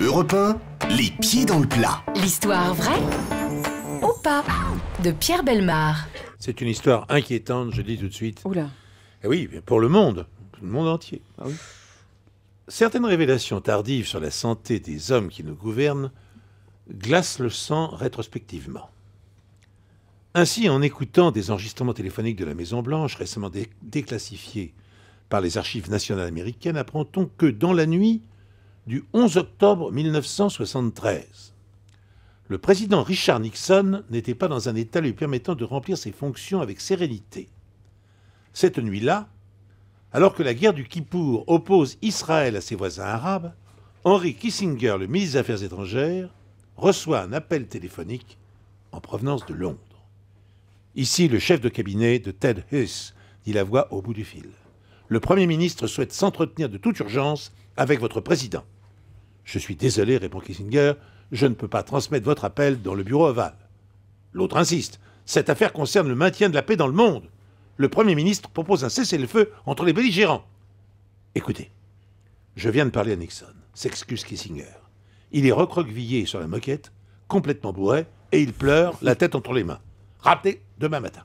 Europe les pieds dans le plat. L'histoire vraie ou pas de Pierre Belmar. C'est une histoire inquiétante, je dis tout de suite. Oula. Eh oui, pour le monde, le monde entier. Ah Certaines révélations tardives sur la santé des hommes qui nous gouvernent glacent le sang rétrospectivement. Ainsi, en écoutant des enregistrements téléphoniques de la Maison-Blanche récemment déclassifiés par les archives nationales américaines, apprend-on que dans la nuit, du 11 octobre 1973. Le président Richard Nixon n'était pas dans un état lui permettant de remplir ses fonctions avec sérénité. Cette nuit-là, alors que la guerre du Kippour oppose Israël à ses voisins arabes, Henry Kissinger, le ministre des Affaires étrangères, reçoit un appel téléphonique en provenance de Londres. Ici le chef de cabinet de Ted Hughes, dit la voix au bout du fil. Le Premier ministre souhaite s'entretenir de toute urgence avec votre président. Je suis désolé, répond Kissinger, je ne peux pas transmettre votre appel dans le bureau aval. L'autre insiste. Cette affaire concerne le maintien de la paix dans le monde. Le Premier ministre propose un cessez-le-feu entre les belligérants. Écoutez, je viens de parler à Nixon, s'excuse Kissinger. Il est recroquevillé sur la moquette, complètement bourré, et il pleure, la tête entre les mains. Rappelez demain matin.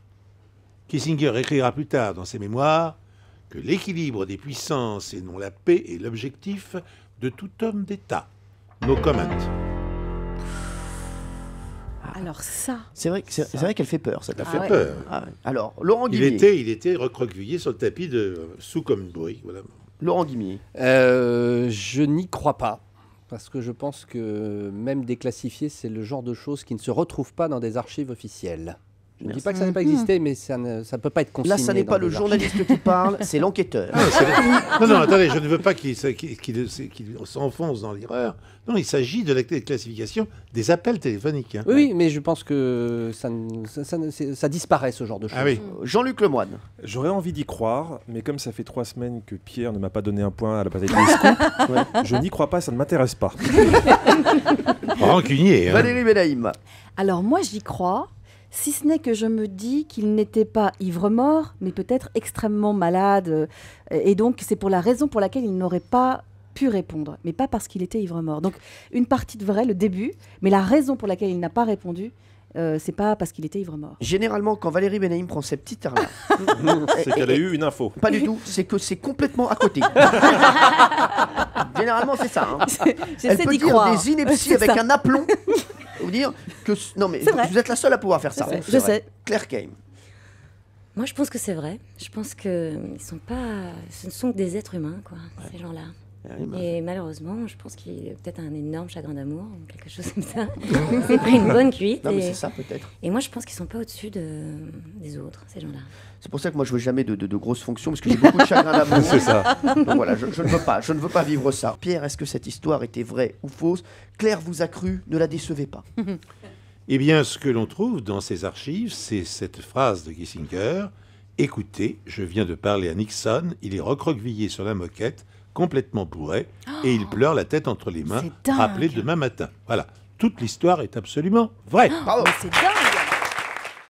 Kissinger écrira plus tard dans ses mémoires que l'équilibre des puissances et non la paix est l'objectif de tout homme d'État. Nos comment. Ah. Alors ça. C'est vrai, c'est vrai qu'elle fait peur Ça Ça fait ah peur. Ah Alors Laurent Il était, il était recroquevillé sur le tapis de sous comme bruit. Laurent Guimier. Euh, je n'y crois pas. Parce que je pense que même déclassifié, c'est le genre de choses qui ne se retrouvent pas dans des archives officielles. Je ne dis pas que ça n'a pas existé, hmm. mais ça ne peut pas être consigné. Là, ça n'est pas le journaliste qui parle, c'est l'enquêteur. Non, non, attendez, je ne veux pas qu'il s'enfonce dans l'erreur. Non, il s'agit de la classification des appels téléphoniques. Hein. Oui, mais je pense que ça, disparaît, ce genre de ah choses. Hmm. Jean-Luc Lemoine. J'aurais envie d'y croire, mais comme ça fait trois semaines que Pierre ne m'a pas donné un point à la bataille je n'y crois pas, ça ne m'intéresse pas. Rancunier. Hein. Valérie Alors, moi, j'y crois si ce n'est que je me dis qu'il n'était pas ivre-mort, mais peut-être extrêmement malade. Euh, et donc, c'est pour la raison pour laquelle il n'aurait pas pu répondre, mais pas parce qu'il était ivre-mort. Donc, une partie de vrai, le début, mais la raison pour laquelle il n'a pas répondu, euh, c'est pas parce qu'il était ivre-mort. Généralement, quand Valérie Benaïm prend ses petits termes... c'est qu'elle a eu une info. Pas du tout, c'est que c'est complètement à côté. Généralement, c'est ça. Hein. Elle peut dire des inepties avec un aplomb vous dire que. Non, mais vous, êtes la seule à pouvoir faire ça. Claire Kane. Moi, je pense que c'est vrai. Je pense que sont pas. Ce ne sont que des êtres humains, quoi, ces gens-là. Ah bah et malheureusement, je pense qu'il a peut-être un énorme chagrin d'amour, quelque chose comme ça. c'est pris une bonne cuite. et... moi, je pense qu'ils ne sont pas au-dessus des autres, ces gens-là. C'est pour ça que moi, je veux jamais de, grosses fonctions, parce que j'ai beaucoup de chagrin d'amour. c'est ça. voilà, je, ne veux pas, je ne veux pas vivre ça. Pierre, est-ce que cette histoire était vraie ou fausse Claire vous a cru, ne la décevez pas. eh bien, ce que l'on trouve dans ces archives, c'est cette phrase de Kissinger Écoutez, je viens de parler à Nixon, il est recroquevillé sur la moquette complètement bourré et il oh, pleure la tête entre les mains, rappelé demain matin. Voilà. Toute l'histoire est absolument vraie. c'est dingue